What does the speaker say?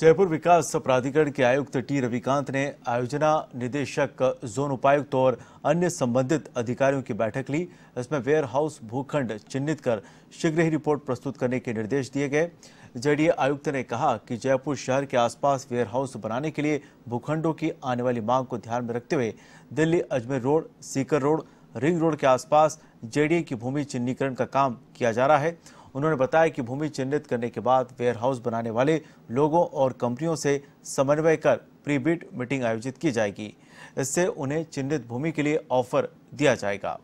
जयपुर विकास प्राधिकरण के आयुक्त टी रविकांत ने आयोजना निदेशक जोन उपायुक्त और अन्य संबंधित अधिकारियों की बैठक ली इसमें वेयर हाउस भूखंड चिन्हित कर शीघ्र ही रिपोर्ट प्रस्तुत करने के निर्देश दिए गए जेडीए आयुक्त ने कहा कि जयपुर शहर के आसपास वेयर हाउस बनाने के लिए भूखंडों की आने वाली मांग को ध्यान में रखते हुए Delhi Ajmer road Sikar road ring road के आसपास जेडीए की भूमि चिन्हीकरण का काम किया जा रहा है उन्होंने बताया कि भूमि चिन्हित करने के बाद वेयरहाउस बनाने वाले लोगों और कंपनियों से समन्वय कर प्री बिड मीटिंग आयोजित की जाएगी इससे उन्हें चिन्हित भूमि के लिए ऑफर दिया जाएगा